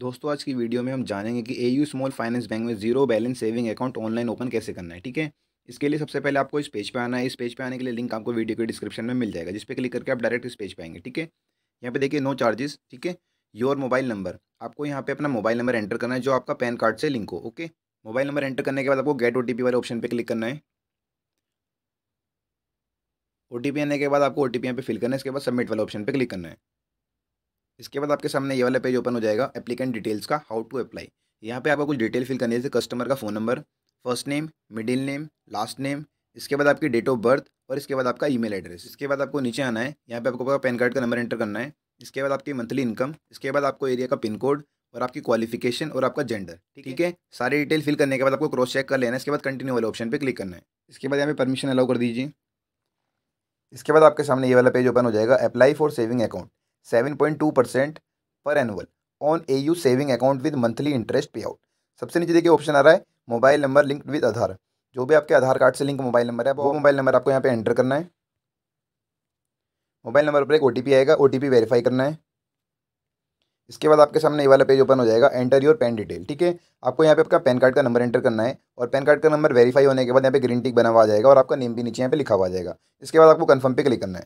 दोस्तों आज की वीडियो में हम जानेंगे कि A U small finance bank में zero balance saving account online open कैसे करना है ठीक है इसके लिए सबसे पहले आपको इस पेज पे आना है इस पेज पे आने के लिए लिंक आपको वीडियो के डिस्क्रिप्शन में मिल जाएगा जिस पे क्लिक करके आप डायरेक्ट इस पेज पे आएंगे ठीक है यहाँ पे देखिए नो चार्जेस ठीक है योर मोबाइल नंबर आपको यहाँ पे अपना मोबाइल नंबर एंटर करना है जो आपका पैन कार्ड से लिंक हो ओके मोबाइल नंबर एंटर करने के बाद आपको गेट ओ वाले ऑप्शन पर क्लिक करना है ओ आने के बाद आपको ओ टी यहाँ पे फिल करना है इसके बाद सबमिट वाले ऑप्शन पर क्लिक करना है इसके बाद आपके सामने ये वाला पेज ओपन हो जाएगा एप्लीकेंट डिटेल्स का हाउ टू अप्लाई यहाँ पे आपको कुछ डिटेल फिल करनी है जैसे कस्टमर का phone number first name middle name last name इसके बाद आपकी डेट ऑफ बर्थ और इसके बाद आपका ईमेल एड्रेस इसके बाद आपको नीचे आना है यहाँ पे आपको पैन कार्ड का नंबर एंटर करना है इसके बाद आपकी मंथली इनकम इसके बाद आपको एरिया का पिन कोड और आपकी क्वालिफिकेशन और आपका जेंडर ठीक है सारी डिटेल फिल करने के बाद आपको क्रॉस चेक कर लेना है इसके बाद कंटिन्यू वाले ऑप्शन पर क्लिक करना है इसके बाद यहाँ पे परमिशन अलाउ कर दीजिए इसके बाद आपके सामने ये वाला पेज ओपन हो जाएगा apply for saving account seven point two percent per annual on A U saving account with monthly interest pay out सबसे नीचे देखिए ऑप्शन आ रहा है mobile number linked with Aadhaar जो भी आपके आधार कार्ड से लिंक मोबाइल नंबर है वो मोबाइल नंबर आपको यहाँ पे एंटर करना है मोबाइल नंबर पर एक ओ आएगा ओ वेरीफाई करना है इसके बाद आपके सामने ये वाला पेज ओपन हो जाएगा एंटर योर पैन डिटेल ठीक है आपको यहाँ पे आपका पैन कार्ड का नंबर एंटर करना है और पैन कार्ड का नंबर वेरीफाई होने के बाद यहाँ पे ग्रीन टिक बना हुआ जाएगा और आपका नेम भी नीचे यहाँ पे लिखा हुआ जाएगा इसके बाद आपको कन्फर्म पे क्लिक करना है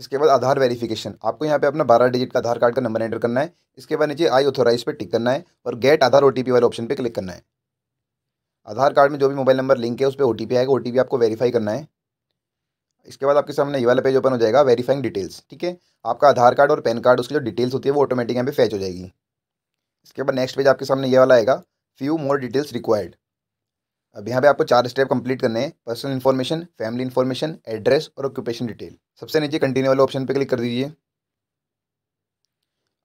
इसके बाद आधार वेरिफिकेशन आपको यहाँ पे अपना बारह डिजिट का आधार कार्ड का नंबर एंटर करना है इसके बाद नीचे आई ऑथोराइज पे टिक करना है और गेट आधार ओ वाले ऑप्शन पे क्लिक करना है आधार कार्ड में जो भी मोबाइल नंबर लिंक है उस पर ओ आएगा ओ आपको वेरीफाई करना है इसके बाद आपके सामने ये वाला पेज ओपन हो जाएगा वेरीफाइंग डिटेल्स ठीक है आपका आधार कार्ड और पैन कार्ड उसकी जो डिटेल्स होती है वो ऑटोमेटिक यहाँ पे फैच हो जाएगी इसके बाद नेक्स्ट पेज आपके सामने ये वाला आएगा फ्यू मोर डिटेल्स रिक्वायर्ड अब यहाँ पे आपको चार स्टेप कंप्लीट करने हैं personal information family information address और ऑक्यूपेशन डिटेल सबसे नीचे कंटिन्यू वाले ऑप्शन पे क्लिक कर दीजिए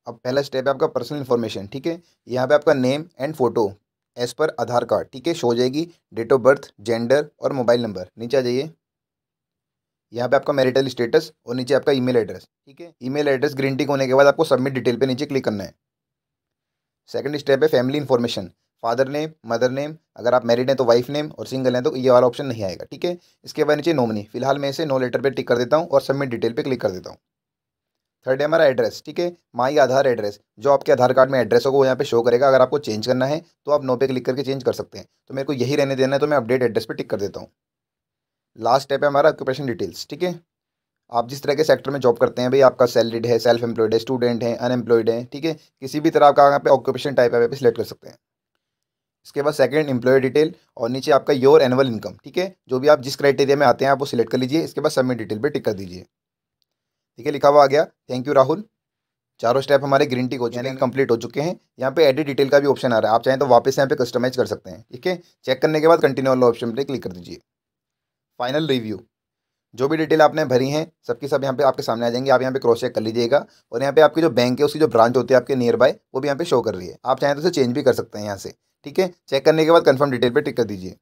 अब पहला स्टेप है आपका पर्सनल इन्फॉर्मेशन ठीक है यहाँ पे आपका name and photo as per Aadhaar card ठीक है शो हो जाएगी डेट ऑफ बर्थ जेंडर और मोबाइल नंबर नीचे आ जाइए यहाँ पे आपका मैरिटल स्टेटस और नीचे आपका ईमेल एड्रेस ठीक है ईमेल एड्रेस ग्रीन टिक होने के बाद आपको सबमिट डिटेल पे नीचे क्लिक करना है सेकंड स्टेप है family information father name mother name अगर आप मैरिड हैं तो वाइफ नेम और सिंगल हैं तो ये वाला ऑप्शन नहीं आएगा ठीक है इसके बाद नीचे नोमनी फिलहाल मैं इसे नो लेटर पर टिक कर देता हूँ और सबमिट डिटेल पर क्लिक कर देता हूँ थर्ड है हमारा एड्रेस ठीक है माई आधार एड्रेस जो आपके आधार कार्ड में एड्रेस होगा वो यहाँ पे शो करेगा अगर आपको चेंज करना है तो आप नो पे क्लिक करके चेंज कर सकते हैं तो मेरे को यही रहने देना है तो मैं अपडेट एड्रेस पे टिक कर देता हूँ लास्ट स्टेप है हमारा ऑक्यूपेशन डिटेल्स ठीक है आप जिस तरह के सेक्टर में जॉब करते हैं भाई आपका सैलरीड है सेल्फ एम्प्लॉयड है स्टूडेंट है अनएम्प्लॉयड है ठीक है किसी भी तरह का यहाँ पे ऑक्यूपेशन टाइप आप पे सिलेक्ट कर सकते हैं इसके बाद सेकंड एम्प्लॉय डिटेल और नीचे आपका योर एनुअल इनकम ठीक है जो भी आप जिस क्राइटेरिया में आते हैं आप वो सिलेक्ट कर लीजिए इसके बाद सबमिट डिटेल पे टिक कर दीजिए ठीक है लिखा हुआ आ गया थैंक यू राहुल चारों स्टेप हमारे ग्रीन टिक हो चुके हैं कंप्लीट हो चुके हैं यहाँ पे एडिट डिटेल का भी ऑप्शन आ रहा है आप चाहें तो वापस यहाँ पे कस्टमाइज कर सकते हैं ठीक है चेक करने के बाद कंटिन्यू वाला ऑप्शन पर क्लिक कर दीजिए फाइनल रिव्यू जो भी डिटेल आपने भरी हैं सबकी सब यहाँ पे आपके सामने आ जाएंगे आप यहाँ पे क्रॉस चेक कर लीजिएगा और यहाँ पे आपकी जो बैंक है उसकी जो ब्रांच होती है आपके नियर बाय वो भी यहाँ पे शो कर रही है आप चाहें तो उसे चेंज भी कर सकते हैं यहाँ से ठीक है चेक करने के बाद कंफर्म डिटेल पे टिक कर दीजिए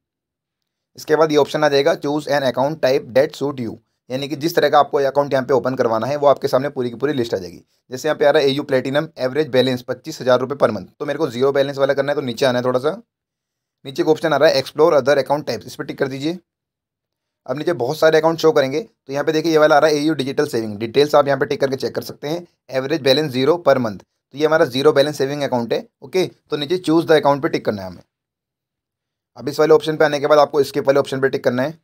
इसके बाद ये ऑप्शन आ जाएगा choose an account type that suit you यानी कि जिस तरह का आपको अकाउंट यहाँ पे ओपन करवाना है वो आपके सामने पूरी की पूरी लिस्ट आ जाएगी जैसे यहाँ पे आ रहा है A U platinum average balance पच्चीस हज़ार रुपये पर मंथ तो मेरे को जीरो बैलेंस वाला करना है तो नीचे आना है थोड़ा सा नीचे का ऑप्शन आ रहा है एक्सप्लोर अदर अकाउंट टाइप्स इस पर टिक कर दीजिए अब नीचे बहुत सारे अकाउंट शो करेंगे तो यहाँ पे देखिए ये वाला आ रहा है A U digital saving details आप यहाँ पे टिक करके चेक कर सकते हैं average balance zero per month तो ये हमारा जीरो बैलेंस सेविंग अकाउंट है ओके तो नीचे चूज़ द अकाउंट पर टिक करना है हमें अब इस वाले ऑप्शन पर आने के बाद आपको स्किप वाले ऑप्शन पर टिक करना है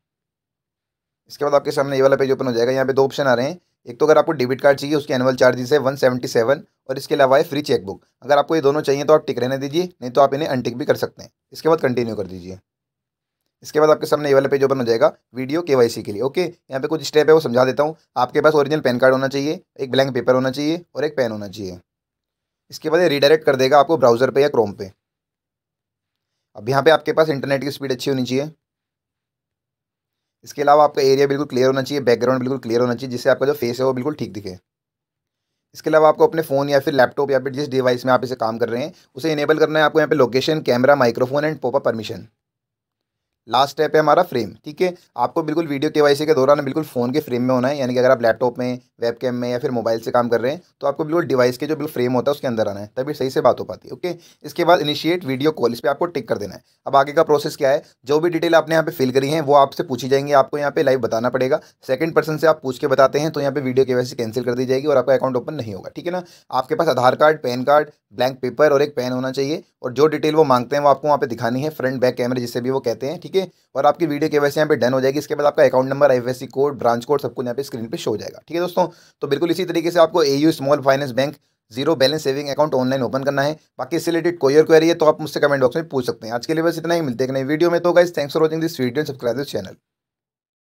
इसके बाद आपके सामने ये वाला पेज ओपन हो जाएगा यहाँ पे दो ऑप्शन आ रहे हैं एक तो अगर आपको डेबिट कार्ड चाहिए उसके एनुअल चार्जेस है वन सेवेंटी सेवन और इसके अलावा है फ्री चेकबुक अगर आपको ये दोनों चाहिए तो आप टिक रहने दीजिए नहीं तो आप इन्हें अनटिक भी कर सकते हैं इसके बाद कंटिन्यू कर दीजिए इसके बाद आपके सामने ये वाला पेज ओपन हो जाएगा वीडियो के के लिए ओके यहाँ पे कुछ स्टेप है वो समझा देता हूँ आपके पास ओरिजिनल पैन कार्ड होना चाहिए एक ब्लैंक पेपर होना चाहिए और एक पेन होना चाहिए इसके बाद ये रीडायरेक्ट कर देगा आपको ब्राउज़र पे या क्रोम पे अब यहाँ पे आपके पास इंटरनेट की स्पीड अच्छी होनी चाहिए इसके अलावा आपका एरिया बिल्कुल क्लियर होना चाहिए बैकग्राउंड बिल्कुल क्लियर होना चाहिए जिससे आपका जो फेस है वो बिल्कुल ठीक दिखे इसके अलावा आपको अपने फ़ोन या फिर लैपटॉप या फिर जिस डिवाइस में आप इसे काम कर रहे हैं उसे इनेबल करना है आपको यहाँ पे location camera microphone and popup permission last step है हमारा फ्रेम ठीक है आपको बिल्कुल वीडियो के वाई के दौरान बिल्कुल फ़ोन के फ्रेम में होना है यानी कि अगर आप लैपटॉप में वेब कैम में या फिर मोबाइल से काम कर रहे हैं तो आपको बिल्कुल डिवाइस के जो बिल्कुल फ्रेम होता है उसके अंदर आना है तभी सही से बात हो पाती है ओके इसके बाद इनिशिएट वीडियो कॉल इस पर आपको टिक कर देना है अब आगे का प्रोसेस क्या है जो भी डिटेल आपने यहाँ पे फिल करी है वो आपसे पूछी जाएंगी आपको यहाँ पे लाइव बताना पड़ेगा सेकंड पर्सन से आप पूछ के बताते हैं तो यहाँ पे वीडियो के कैंसिल कर दी जाएगी और आपका अकाउंट ओपन नहीं होगा ठीक है ना आपके पास Aadhaar card PAN card blank paper और एक पेन होना चाहिए और जो डिटेल वो मांगते हैं वो आपको वहाँ पे दिखानी है फ्रंट बैक कैमरे जिससे भी वो कहते हैं ठीक ठीक है और आपकी वीडियो के वैसे यहाँ पे डन हो जाएगी इसके बाद आपका account number I code branch code सब कुछ यहाँ पे स्क्रीन पे शो हो जाएगा ठीक है दोस्तों तो बिल्कुल इसी तरीके से आपको A small finance bank zero balance saving account online open करना है बाकी इससे रिलेटेड कोई और क्वेरी है तो आप मुझसे कमेंट बॉक्स में पूछ सकते हैं आज के लिए बस इतना ही मिलते हैं नई वीडियो में तो guys thanks for watching this video subscribe this channel